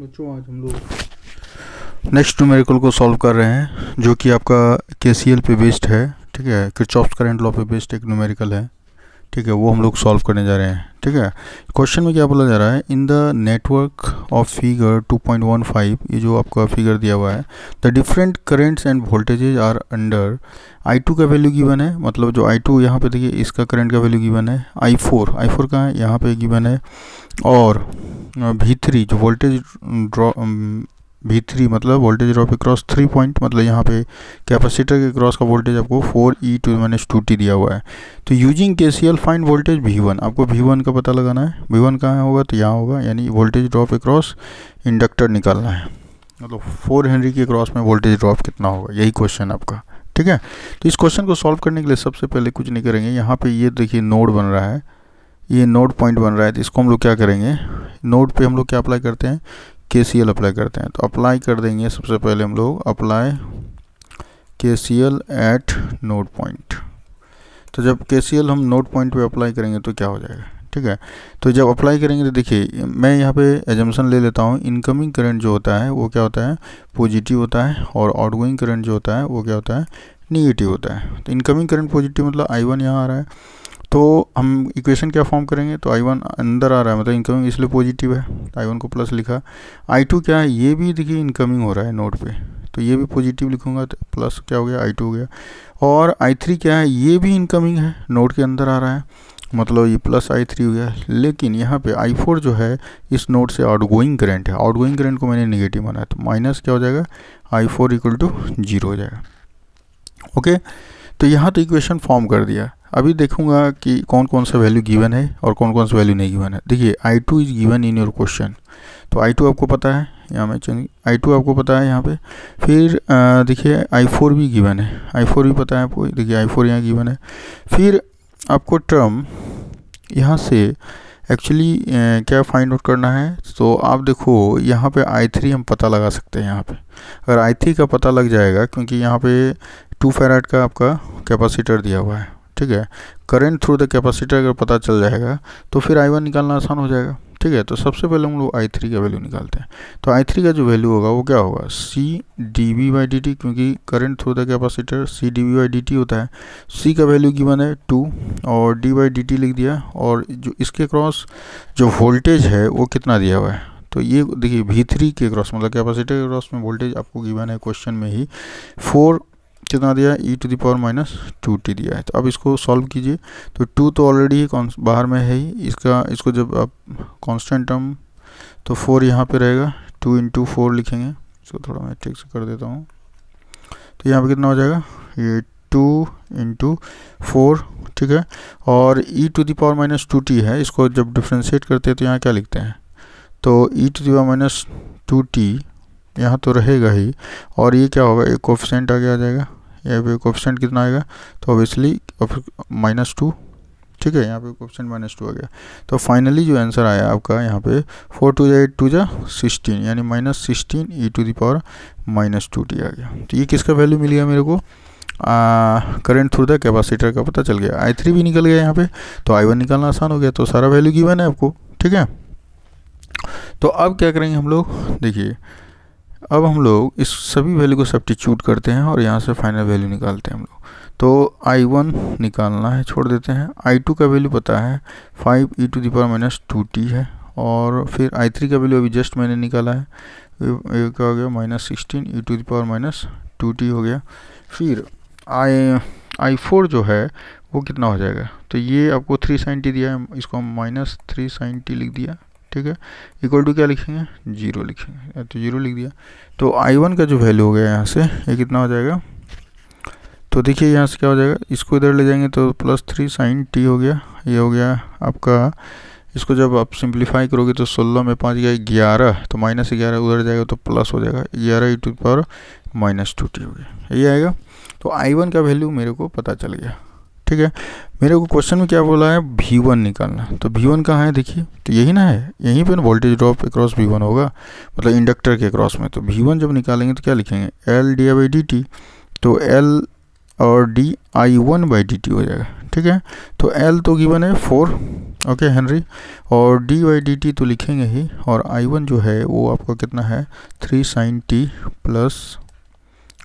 बच्चों आज हम लोग नेक्स्ट न्यूमेरिकल को सॉल्व कर रहे हैं जो कि आपका के पे बेस्ड है ठीक है क्रिचॉप्स करेंट लॉ पे बेस्ड एक न्यूमेरिकल है ठीक है वो हम लोग सॉल्व करने जा रहे हैं ठीक है क्वेश्चन में क्या बोला जा रहा है in the network of figure 2.15 ये जो आपका फिगर दिया हुआ है the different currents and voltages are under I two का वैल्यू गिवन है मतलब जो आई टू यहाँ पर देखिए इसका करंट का वैल्यू गिवन है आई फोर आई फोर का है यहाँ पे गिवन है और थ्री जो वोल्टेज ड्रॉ वी थ्री मतलब voltage drop across three point मतलब यहाँ पे कैपेसिटर के क्रॉस का वोल्टेज आपको four E two minus two T दिया हुआ है तो using K C L find voltage V one आपको वी वन का पता लगाना है वी वन कहाँ होगा तो यहाँ होगा यानी वोल्टेज ड्रॉप अक्रॉस इंडक्टर निकालना है मतलब फोर हेनरी के क्रॉस में वोल्टेज ड्रॉप कितना होगा यही क्वेश्चन आपका ठीक है तो इस क्वेश्चन को सॉल्व करने के लिए सबसे पहले कुछ नहीं करेंगे यहाँ पर ये देखिए नोड बन रहा है ये नोड पॉइंट बन रहा है तो इसको हम लोग क्या करेंगे नोड पे हम लोग क्या अप्लाई करते हैं के सी एल अप्लाई करते हैं तो अप्लाई कर देंगे सबसे पहले हम लोग apply K C L at node point तो जब के सी एल हम नोट पॉइंट पे अप्लाई करेंगे तो क्या हो जाएगा ठीक है तो जब अप्लाई करेंगे तो देखिए मैं यहाँ पे एजम्पन ले लेता हूँ इनकमिंग करंट जो होता है वो क्या होता है पॉजिटिव होता है और आउटगोइंग करंट जो होता है वो क्या होता है निगेटिव होता है तो इनकमिंग करंट पॉजिटिव मतलब आई वन यहाँ आ रहा है तो हम इक्वेशन क्या फॉर्म करेंगे तो आई वन अंदर आ रहा है मतलब इनकमिंग इसलिए पॉजिटिव है आई तो वन को प्लस लिखा आई टू क्या है ये भी देखिए इनकमिंग हो रहा है नोट पे तो ये भी पॉजिटिव लिखूंगा तो प्लस क्या हो गया आई टू हो गया और आई थ्री क्या है ये भी इनकमिंग है नोट के अंदर आ रहा है मतलब ये प्लस आई थ्री हो गया लेकिन यहाँ पे आई फोर जो है इस नोट से आउट गोइंग करेंट है आउट गोइंग करेंट को मैंने निगेटिव माना है तो माइनस क्या हो जाएगा I four equal to zero हो जाएगा ओके तो यहाँ तो इक्वेशन फॉर्म कर दिया अभी देखूंगा कि कौन कौन सा वैल्यू गिवन है और कौन कौन सा वैल्यू नहीं गिवन है देखिए I two is given in your question तो आई टू आपको पता है यहाँ में चेंज आई टू आपको पता है यहाँ पे फिर देखिए आई फोर भी गिवन है आई फोर भी पता है आपको देखिए आई फोर यहाँ गिवन है फिर आपको टर्म यहाँ से एक्चुअली क्या फाइंड आउट करना है तो आप देखो यहाँ पे आई थ्री हम पता लगा सकते हैं यहाँ पे अगर आई थ्री का पता लग जाएगा क्योंकि यहाँ पे टू फेराट का आपका कैपेसिटर दिया हुआ है ठीक है करंट थ्रू द कैपेसिटर अगर पता चल जाएगा तो फिर आई वन निकालना आसान हो जाएगा ठीक है तो सबसे पहले हम लोग आई थ्री का वैल्यू निकालते हैं तो आई थ्री का जो वैल्यू होगा वो क्या होगा C D V by D T क्योंकि current through the capacitor C D V by D T होता है सी का वैल्यू गिवन है टू और डी बाई डी टी लिख दिया और जो इसके क्रॉस जो वोल्टेज है वो कितना दिया हुआ है तो ये देखिए भी थ्री के क्रॉस मतलब कैपेसिटर के क्रॉस में वोल्टेज आपको गिवन है क्वेश्चन में ही फोर कितना दिया है E two the power minus two T दिया है तो अब इसको सॉल्व कीजिए तो टू तो ऑलरेडी बाहर में है ही इसका इसको जब आप कांस्टेंट टर्म तो फोर यहाँ पे रहेगा टू इंटू फोर लिखेंगे इसको थोड़ा मैं ठीक से कर देता हूँ तो यहाँ पे कितना हो जाएगा ये टू इंटू फोर ठीक है और E two the power minus two T है इसको जब डिफ्रेंशिएट करते हैं तो यहाँ क्या लिखते हैं तो E two power minus two T यहाँ तो रहेगा ही और ये क्या होगा एक कोफिशेंट आगे आ जाएगा यहाँ पे क्वेश्चन कितना आएगा तो ऑब्वियसली माइनस टू ठीक है यहाँ पे क्वेश्चन माइनस टू आ गया तो फाइनली जो आंसर आया आपका यहाँ पे फोर टू जै एट टू जा सिक्सटीन यानी minus sixteen E two the power minus two T आ गया तो ये किसका वैल्यू मिल गया मेरे को करंट थ्रू द कैपेसिटर का पता चल गया आई थ्री भी निकल गया यहाँ पे तो आई वन निकालना आसान हो गया तो सारा वैल्यू गिवन है आपको ठीक है तो अब क्या करेंगे हम लोग देखिए अब हम लोग इस सभी वैल्यू को सब्टीच्यूट करते हैं और यहाँ से फाइनल वैल्यू निकालते हैं हम लोग तो आई वन निकालना है छोड़ देते हैं आई टू का वैल्यू पता है five E two power minus two T है और फिर आई थ्री का वैल्यू अभी जस्ट मैंने निकाला है एक हो गया minus sixteen E two power minus two T हो गया फिर आई आई फोर जो है वो कितना हो जाएगा तो ये आपको थ्री साइन टी दिया है इसको हम माइनस थ्री साइन टी लिख दिया ठीक है इक्वल टू क्या लिखेंगे जीरो लिखेंगे तो जीरो लिख दिया तो आई वन का जो वैल्यू हो गया यहाँ से ये कितना हो जाएगा तो देखिए यहाँ से क्या हो जाएगा इसको इधर ले जाएंगे तो प्लस थ्री साइन टी हो गया ये हो गया आपका इसको जब आप सिंप्लीफाई करोगे तो सोलह में पाँच गया ग्यारह तो माइनस ग्यारह उधर जाएगा तो प्लस हो जाएगा ग्यारह E two power minus two T हो गया यही आएगा तो आई वन का वैल्यू मेरे को पता चल गया ठीक है मेरे को क्वेश्चन में क्या बोला है भी वन निकालना तो भी वन कहाँ है देखिए तो यही ना है यहीं पर वोल्टेज ड्रॉप अक्रॉस भी वन होगा मतलब इंडक्टर के अक्रॉस में तो भी वन जब निकालेंगे तो क्या लिखेंगे L D by D T तो एल और D I one by D T हो जाएगा ठीक है तो एल तो गिवन है फोर ओके हेनरी और डी वाई डी टी तो लिखेंगे ही और आई वन जो है वो आपका कितना है three sine T plus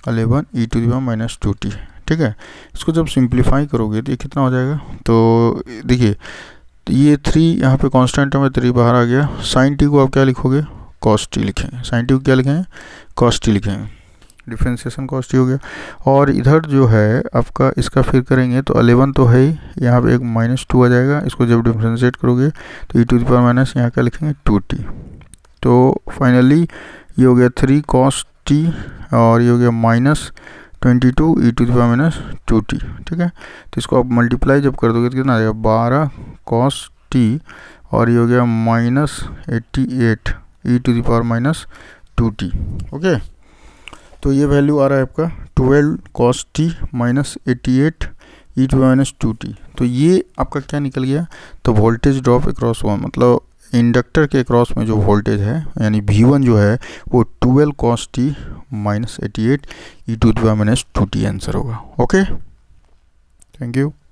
eleven E two one minus two T ठीक है इसको जब सिंप्लीफाई करोगे तो ये कितना हो जाएगा तो देखिए ये थ्री यहाँ पे कांस्टेंट है मैं थ्री बाहर आ गया साइन टी को आप क्या लिखोगे कॉस्टी लिखें लिखेंगे साइन टी को क्या लिखेंगे कॉस्टी लिखें लिखेंगे डिफ्रेंसिएशन कॉस्ट ही हो गया और इधर जो है आपका इसका फिर करेंगे तो अलेवन तो है ही यहाँ पर एक माइनस टू आ जाएगा इसको जब डिफ्रेंशिएट करोगे तो E two the power minus यहाँ क्या लिखेंगे टू टी तो फाइनली ये हो गया थ्री कॉस्ट टी और ये हो गया minus twenty two E two the power minus two T ठीक है तो इसको आप मल्टीप्लाई जब कर दोगे तो कितना आएगा बारह कॉस टी और ये हो गया minus eighty eight E two the power minus two T okay तो ये वैल्यू आ रहा है आपका twelve cos T minus eighty eight E two minus two T तो ये आपका क्या निकल गया तो वोल्टेज ड्रॉप अक्रॉस वन मतलब इंडक्टर के क्रॉस में जो वोल्टेज है यानी भी वन जो है वो twelve cos T minus eighty eight E two minus two T answer होगा ओके थैंक यू